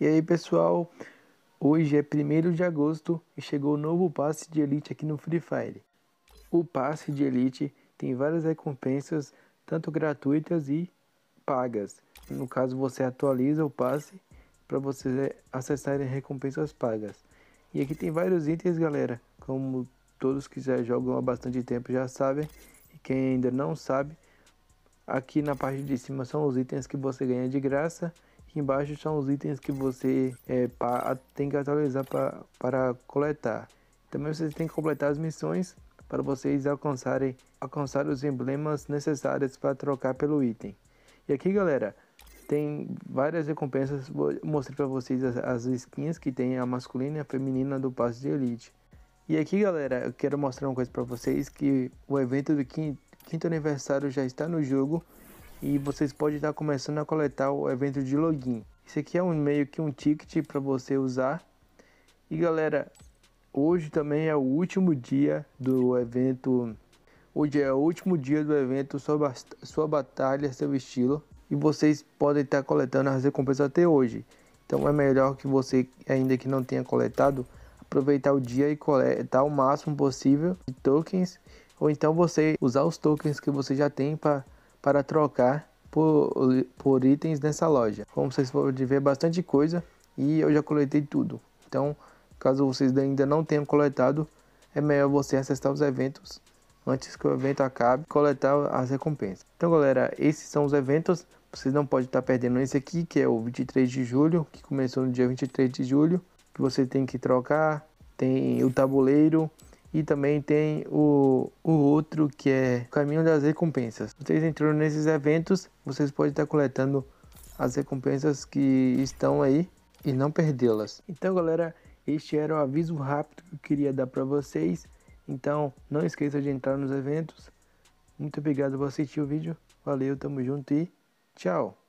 E aí pessoal, hoje é 1 de agosto e chegou o novo passe de Elite aqui no Free Fire. O passe de Elite tem várias recompensas, tanto gratuitas e pagas. No caso você atualiza o passe para você acessar recompensas pagas. E aqui tem vários itens galera, como todos que já jogam há bastante tempo já sabem. E quem ainda não sabe, aqui na parte de cima são os itens que você ganha de graça Aqui embaixo são os itens que você é, pa, tem que atualizar pra, para coletar. Também vocês têm que completar as missões para vocês alcançarem alcançar os emblemas necessários para trocar pelo item. E aqui galera, tem várias recompensas, vou mostrar para vocês as, as, skins que tem a masculina e a feminina do passe de elite. E aqui galera, eu quero mostrar uma coisa para vocês que o evento do quinto, quinto aniversário já está no jogo e vocês podem estar começando a coletar o evento de login. Isso aqui é um meio que um ticket para você usar. E galera, hoje também é o último dia do evento. Hoje é o último dia do evento sua, sua batalha, seu estilo. E vocês podem estar coletando as recompensas até hoje. Então é melhor que você, ainda que não tenha coletado, aproveitar o dia e coletar o máximo possível de tokens. Ou então você usar os tokens que você já tem para para trocar por, por itens nessa loja. Como vocês podem ver, bastante coisa e eu já coletei tudo. Então, caso vocês ainda não tenham coletado, é melhor você acessar os eventos antes que o evento acabe, coletar as recompensas. Então, galera, esses são os eventos. Vocês não podem estar perdendo esse aqui, que é o 23 de julho, que começou no dia 23 de julho, que você tem que trocar, tem o tabuleiro, e também tem o, o outro que é Caminho das Recompensas. Vocês entrando nesses eventos, vocês podem estar coletando as recompensas que estão aí e não perdê-las. Então, galera, este era o aviso rápido que eu queria dar para vocês. Então, não esqueça de entrar nos eventos. Muito obrigado por assistir o vídeo. Valeu, tamo junto e tchau.